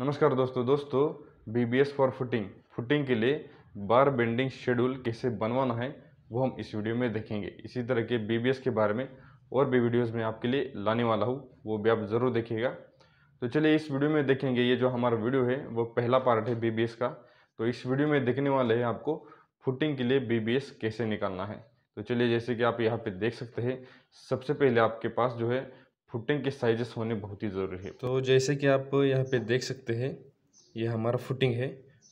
नमस्कार दोस्तों दोस्तों B B S for footing footing के लिए बार बेंडिंग शेड्यूल कैसे बनवाना है वो हम इस वीडियो में देखेंगे इसी तरह के बी बी एस के बारे में और भी वीडियोस में आपके लिए लाने वाला हूँ वो भी आप ज़रूर देखिएगा तो चलिए इस वीडियो में देखेंगे ये जो हमारा वीडियो है वो पहला पार्ट है बी बी एस का तो इस वीडियो में देखने वाले हैं आपको फुटिंग के लिए बी बी एस कैसे निकालना है तो चलिए जैसे कि आप यहाँ पर देख सकते हैं सबसे पहले आपके पास जो है फुटिंग के साइजेस होने बहुत ही ज़रूरी है तो जैसे कि आप यहाँ पे देख सकते हैं ये हमारा फुटिंग है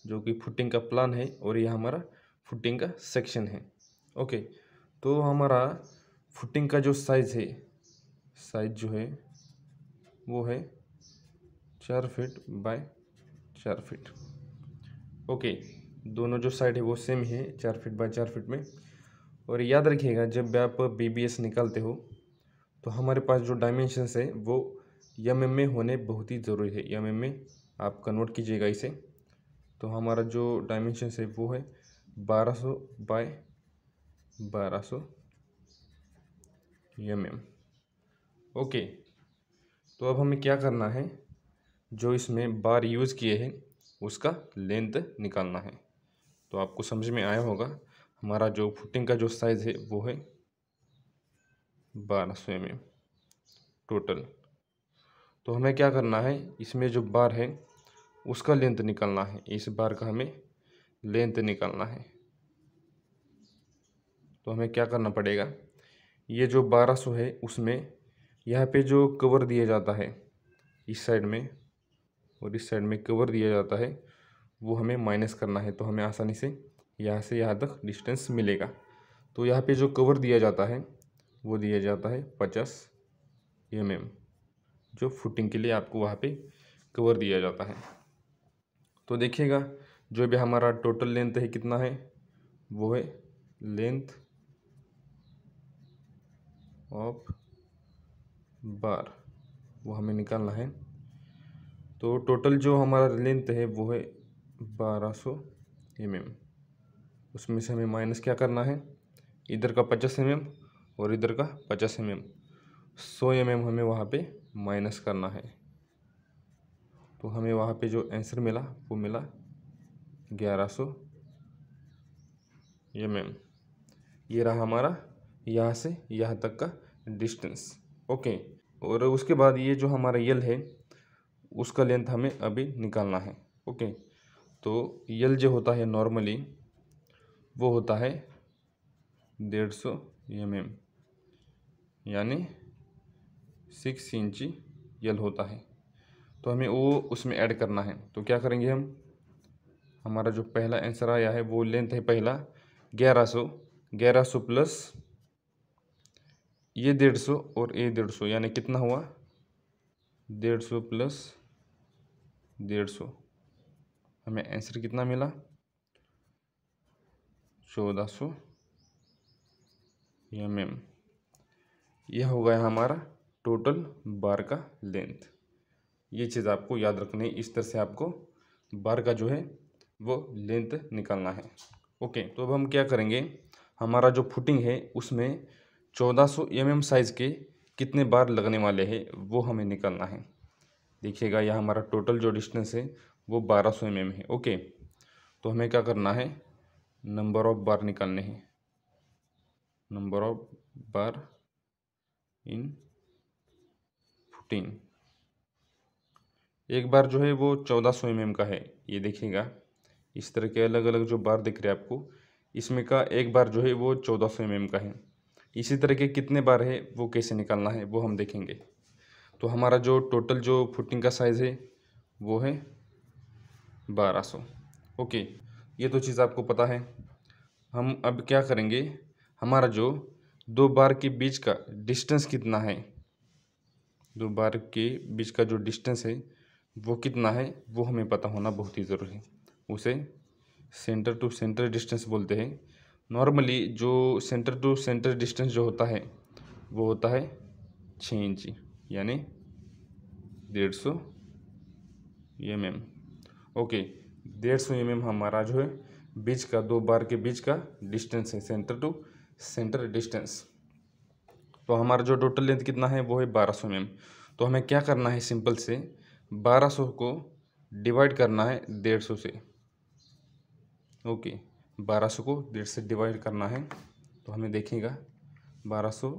जो कि फुटिंग का प्लान है और यह हमारा फुटिंग का सेक्शन है ओके तो हमारा फुटिंग का जो साइज़ है साइज जो है वो है चार फिट बाय चार फिट ओके दोनों जो साइड है वो सेम ही है चार फिट बाय चार फिट में और याद रखिएगा जब भी आप बी निकालते हो तो हमारे पास जो डायमेंशंस है वो एम एम में होने बहुत ही ज़रूरी है एम एम में आप कन्वर्ट कीजिएगा इसे तो हमारा जो डायमेंशन है वो है बारह सौ बाय बारह सौ यम एम ओके तो अब हमें क्या करना है जो इसमें बार यूज़ किए हैं उसका लेंथ निकालना है तो आपको समझ में आया होगा हमारा जो फुटिंग का जो साइज़ है वो है बारह सौ एम टोटल तो हमें क्या करना है इसमें जो बार है उसका लेंथ निकालना है इस बार का हमें लेंथ निकालना है तो हमें क्या करना पड़ेगा ये जो 1200 है उसमें यहाँ पे जो कवर दिया जाता है इस साइड में और इस साइड में कवर दिया जाता है वो हमें माइनस करना है तो हमें आसानी से यहाँ से यहाँ तक डिस्टेंस मिलेगा तो यहाँ पे जो कवर दिया जाता है वो दिया जाता है पचास एम mm, जो फुटिंग के लिए आपको वहाँ पे कवर दिया जाता है तो देखिएगा जो भी हमारा टोटल लेंथ है कितना है वो है लेंथ ऑफ बार वो हमें निकालना है तो टोटल जो हमारा लेंथ है वो है बारह सौ एम उसमें से हमें माइनस क्या करना है इधर का पचास एम और इधर का पचास एम एम सौ एम एम हमें वहाँ पे माइनस करना है तो हमें वहाँ पे जो आंसर मिला वो मिला ग्यारह सौ एम एम ये रहा हमारा यहाँ से यहाँ तक का डिस्टेंस ओके और उसके बाद ये जो हमारा यल है उसका लेंथ हमें अभी निकालना है ओके तो यल जो होता है नॉर्मली वो होता है डेढ़ सौ एम एम यानी सिक्स इंची यल होता है तो हमें वो उसमें ऐड करना है तो क्या करेंगे हम हमारा जो पहला आंसर आया है वो लेंथ है पहला ग्यारह सौ ग्यारह सौ प्लस ये डेढ़ सौ और ये डेढ़ सौ यानी कितना हुआ डेढ़ सौ प्लस डेढ़ सौ हमें आंसर कितना मिला चौदह सौ एम एम यह हो गया हमारा टोटल बार का लेंथ ये चीज़ आपको याद रखनी है इस तरह से आपको बार का जो है वो लेंथ निकालना है ओके तो अब हम क्या करेंगे हमारा जो फुटिंग है उसमें 1400 सौ साइज़ के कितने बार लगने वाले हैं वो हमें निकालना है देखिएगा यह हमारा टोटल जो डिस्टेंस है वो 1200 सौ है ओके तो हमें क्या करना है नंबर ऑफ बार निकालने हैं number of bar in footing एक बार जो है वो चौदह सौ एम का है ये देखिएगा इस तरह के अलग अलग जो बार दिख रहे हैं आपको इसमें का एक बार जो है वो चौदह सौ एम का है इसी तरह के कितने बार है वो कैसे निकालना है वो हम देखेंगे तो हमारा जो टोटल जो फुटिंग का साइज़ है वो है बारह सौ ओके ये तो चीज़ आपको पता है हम अब क्या करेंगे हमारा जो दो बार के बीच का डिस्टेंस कितना है दो बार के बीच का जो डिस्टेंस है वो कितना है वो हमें पता होना बहुत ही ज़रूरी है उसे सेंटर टू सेंटर डिस्टेंस बोलते हैं नॉर्मली जो सेंटर टू सेंटर डिस्टेंस जो होता है वो होता है छः इंची यानी डेढ़ सौ एम एम ओके डेढ़ सौ एम एम हमारा जो है बीच का दो बार के बीच का डिस्टेंस है सेंटर टू सेंटर डिस्टेंस तो हमारा जो टोटल लेंथ कितना है वो है बारह सौ एम mm. तो हमें क्या करना है सिंपल से बारह सौ को डिवाइड करना है डेढ़ सौ से ओके बारह सौ को डेढ़ से डिवाइड करना है तो हमें देखेगा बारह सौ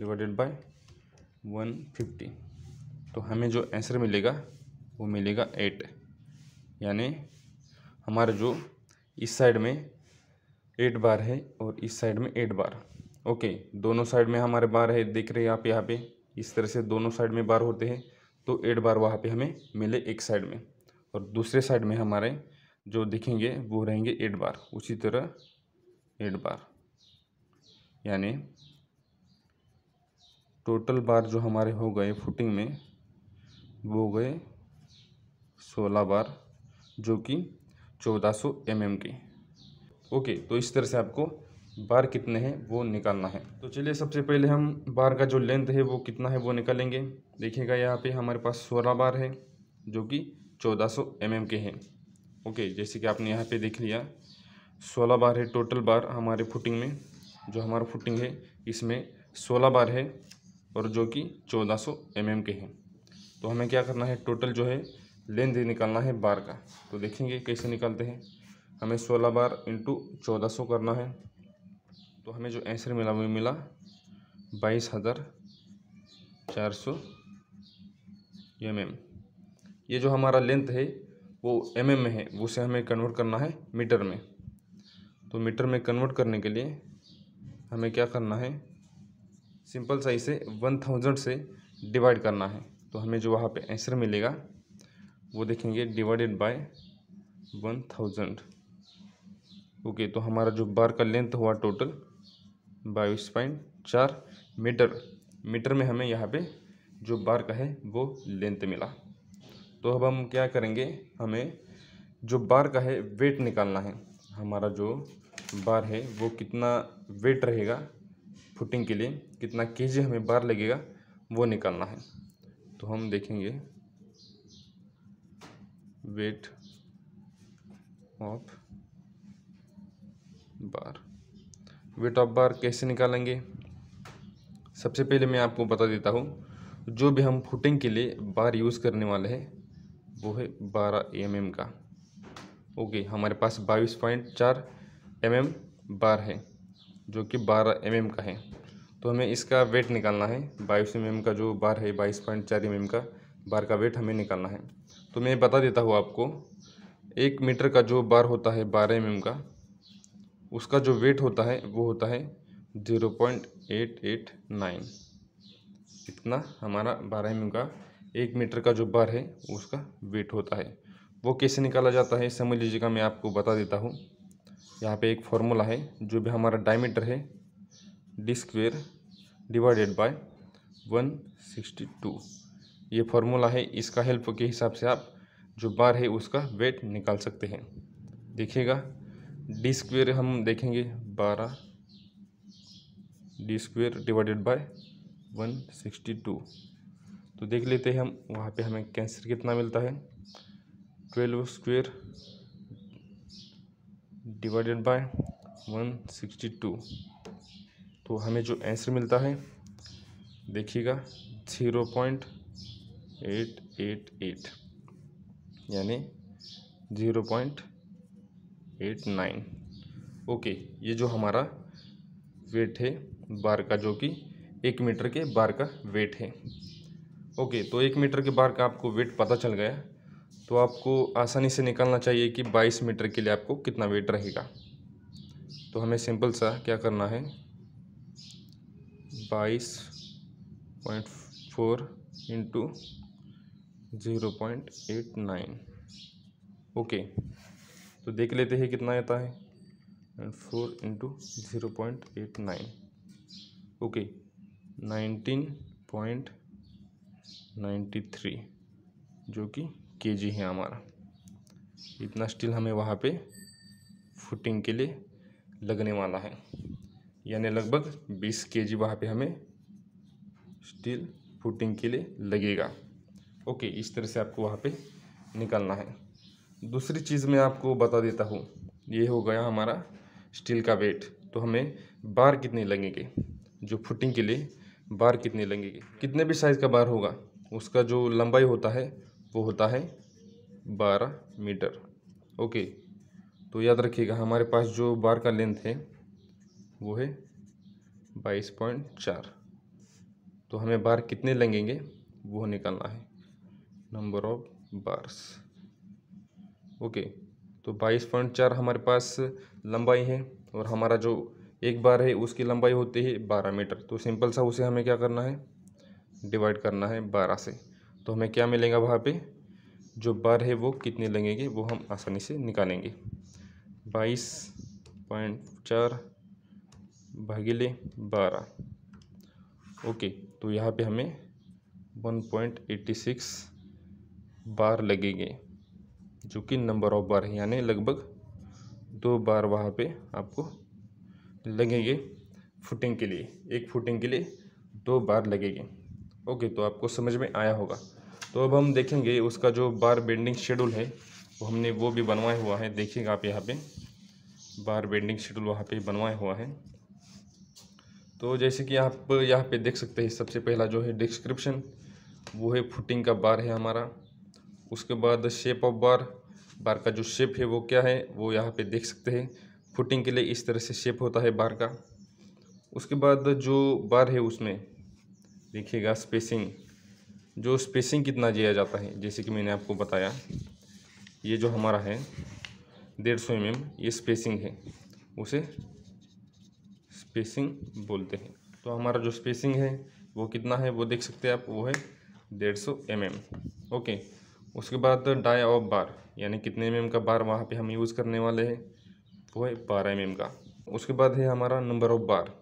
डिवाइडेड बाय वन फिफ्टी तो हमें जो आंसर मिलेगा वो मिलेगा एट यानी हमारे जो इस साइड में एट बार है और इस साइड में एट बार ओके दोनों साइड में हमारे बार है देख रहे हैं आप यहाँ पे इस तरह से दोनों साइड में बार होते हैं तो एट बार वहाँ पे हमें मिले एक साइड में और दूसरे साइड में हमारे जो दिखेंगे वो रहेंगे एट बार उसी तरह एट बार यानी टोटल बार जो हमारे हो गए फुटिंग में वो गए सोलह बार जो कि चौदह सौ एम एम के ओके तो इस तरह से आपको बार कितने हैं वो निकालना है तो चलिए सबसे पहले हम बार का जो लेंथ है वो कितना है वो निकालेंगे देखिएगा यहाँ पे हमारे पास सोलह बार है जो कि चौदह सौ एम के हैं ओके जैसे कि आपने यहाँ पे देख लिया सोलह बार है टोटल बार हमारे फुटिंग में जो हमारा फुटिंग है इसमें सोलह बार है और जो कि चौदह सौ एम के हैं तो हमें क्या करना है टोटल जो है लेंथ निकालना है बार का तो देखेंगे कैसे निकालते हैं हमें सोलह बार इंटू चौदह सौ करना है तो हमें जो आंसर मिला वो मिला बाईस हज़ार चार सौ एम एम ये जो हमारा लेंथ है वो एम एम में है उसे हमें कन्वर्ट करना है मीटर में तो मीटर में कन्वर्ट करने के लिए हमें क्या करना है सिंपल सा इसे वन थाउजेंड से डिवाइड करना है तो हमें जो वहाँ पे आंसर मिलेगा वो देखेंगे divided by one thousand okay तो हमारा जो बार का लेंथ हुआ टोटल बाईस पॉइंट चार मीटर मीटर में हमें यहाँ पे जो बार का है वो लेंथ मिला तो अब हम क्या करेंगे हमें जो बार का है वेट निकालना है हमारा जो बार है वो कितना वेट रहेगा फुटिंग के लिए कितना के हमें बार लगेगा वो निकालना है तो हम देखेंगे weight of bar weight of bar कैसे निकालेंगे सबसे पहले मैं आपको बता देता हूँ जो भी हम फुटिंग के लिए बार यूज़ करने वाले हैं वो है बारह एम एम का ओके हमारे पास बाईस पॉइंट चार एम एम बार है जो कि बारह एम एम का है तो हमें इसका वेट निकालना है बाईस एम एम का जो बार है बाईस पॉइंट चार एम एम का बार का वेट हमें निकालना है तो मैं बता देता हूँ आपको एक मीटर का जो बार होता है बारह एम एम का उसका जो वेट होता है वो होता है zero point eight eight nine इतना हमारा बारह एम mm का एक मीटर का जो बार है उसका वेट होता है वो कैसे निकाला जाता है समझ लीजिएगा मैं आपको बता देता हूँ यहाँ पे एक फॉर्मूला है जो भी हमारा डायमीटर है D square divided by one sixty two ये फार्मूला है इसका हेल्प के हिसाब से आप जो बार है उसका वेट निकाल सकते हैं देखिएगा डी स्क्वेयर हम देखेंगे बारह D square divided by one sixty two तो देख लेते हैं हम वहाँ पे हमें कैंसर कितना मिलता है twelve square divided by one sixty two तो हमें जो आंसर मिलता है देखिएगा zero point eight eight eight यानी zero point eight nine okay ये जो हमारा वेट है बार का जो कि एक मीटर के बार का वेट है ओके तो एक मीटर के बार का आपको वेट पता चल गया तो आपको आसानी से निकालना चाहिए कि बाईस मीटर के लिए आपको कितना वेट रहेगा तो हमें सिंपल सा क्या करना है बाईस point four into zero point eight nine okay तो देख लेते हैं कितना आता है and four into zero point eight nine okay nineteen point ninety three जो कि के जी है हमारा इतना स्टील हमें वहाँ पे फुटिंग के लिए लगने वाला है यानी लगभग बीस के जी वहाँ पर हमें स्टील फुटिंग के लिए लगेगा ओके इस तरह से आपको वहाँ पे निकालना है दूसरी चीज़ मैं आपको बता देता हूँ ये हो गया हमारा स्टील का वेट तो हमें बार कितने लगेंगे जो फुटिंग के लिए बार कितने लगेंगे कितने भी साइज़ का बार होगा उसका जो लंबाई होता है वो होता है बारह मीटर ओके तो याद रखिएगा हमारे पास जो बार का लेंथ है वो है बाईस पॉइंट चार तो हमें बार कितने लगेंगे वो निकालना है नंबर ऑफ बार्स ओके तो बाईस पॉइंट चार हमारे पास लंबाई है और हमारा जो एक बार है उसकी लंबाई होती है बारह मीटर तो सिंपल सा उसे हमें क्या करना है डिवाइड करना है बारह से तो हमें क्या मिलेगा वहाँ पे जो बार है वो कितने लगेंगे वो हम आसानी से निकालेंगे बाईस पॉइंट चार भागीले बारह ओके तो यहाँ पे हमें one point eighty six bar लगेंगे जो कि नंबर ऑफ बार है यानी लगभग दो बार वहाँ पे आपको लगेंगे फुटिंग के लिए एक फुटिंग के लिए दो बार लगेगी ओके तो आपको समझ में आया होगा तो अब हम देखेंगे उसका जो बार बेंडिंग शेड्यूल है वो हमने वो भी बनवाया हुआ है देखिएगा आप यहाँ पे बार बेंडिंग शेड्यूल वहाँ पे बनवाया हुआ है तो जैसे कि आप यहाँ पे देख सकते हैं सबसे पहला जो है डिस्क्रिप्शन वो है फुटिंग का बार है हमारा उसके बाद शेप ऑफ बार बार का जो शेप है वो क्या है वो यहाँ पे देख सकते हैं फुटिंग के लिए इस तरह से शेप होता है बार का उसके बाद जो बार है उसमें देखिएगा स्पेसिंग जो स्पेसिंग कितना दिया जाता है जैसे कि मैंने आपको बताया ये जो हमारा है डेढ़ सौ एम mm, ये स्पेसिंग है उसे स्पेसिंग बोलते हैं तो हमारा जो स्पेसिंग है वो कितना है वो देख सकते हैं आप वो है डेढ़ सौ एम mm। ओके उसके बाद डाई ऑफ बार यानी कितने एम का बार वहाँ पे हम यूज़ करने वाले हैं वो है बारह एम का उसके बाद है हमारा नंबर ऑफ बार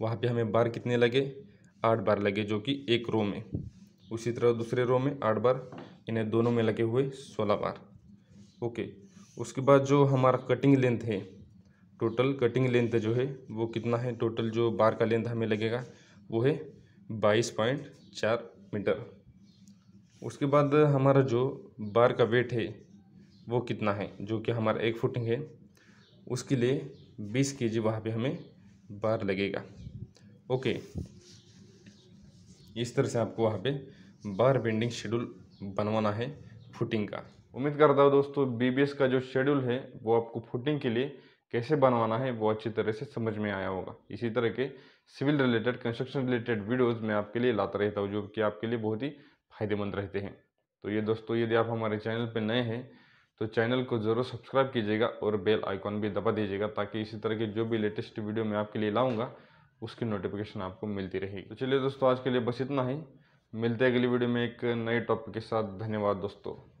वहाँ पे हमें बार कितने लगे आठ बार लगे जो कि एक रो में उसी तरह दूसरे रो में आठ बार यानी दोनों में लगे हुए सोलह बार ओके उसके बाद जो हमारा कटिंग लेंथ है टोटल कटिंग लेंथ जो है वो कितना है टोटल जो बार का लेंथ हमें लगेगा वो है बाईस पॉइंट चार मीटर उसके बाद हमारा जो बार का वेट है वो कितना है जो कि हमारा एक फुटिंग है उसके लिए बीस के जी वहाँ पर हमें बार लगेगा ओके इस तरह से आपको वहाँ पे बार बेंडिंग शेड्यूल बनवाना है फुटिंग का उम्मीद करता हूँ दोस्तों बीबीएस का जो शेड्यूल है वो आपको फुटिंग के लिए कैसे बनवाना है वो अच्छी तरह से समझ में आया होगा इसी तरह के civil related construction related videos मैं आपके लिए लाता रहता हूँ जो कि आपके लिए बहुत ही फ़ायदेमंद रहते हैं तो ये दोस्तों यदि आप हमारे चैनल पर नए हैं तो चैनल को ज़रूर सब्सक्राइब कीजिएगा और बेल आइकॉन भी दबा दीजिएगा ताकि इसी तरह की जो भी लेटेस्ट वीडियो मैं आपके लिए लाऊंगा उसकी नोटिफिकेशन आपको मिलती रहेगी तो चलिए दोस्तों आज के लिए बस इतना ही मिलते हैं अगली वीडियो में एक नए टॉपिक के साथ धन्यवाद दोस्तों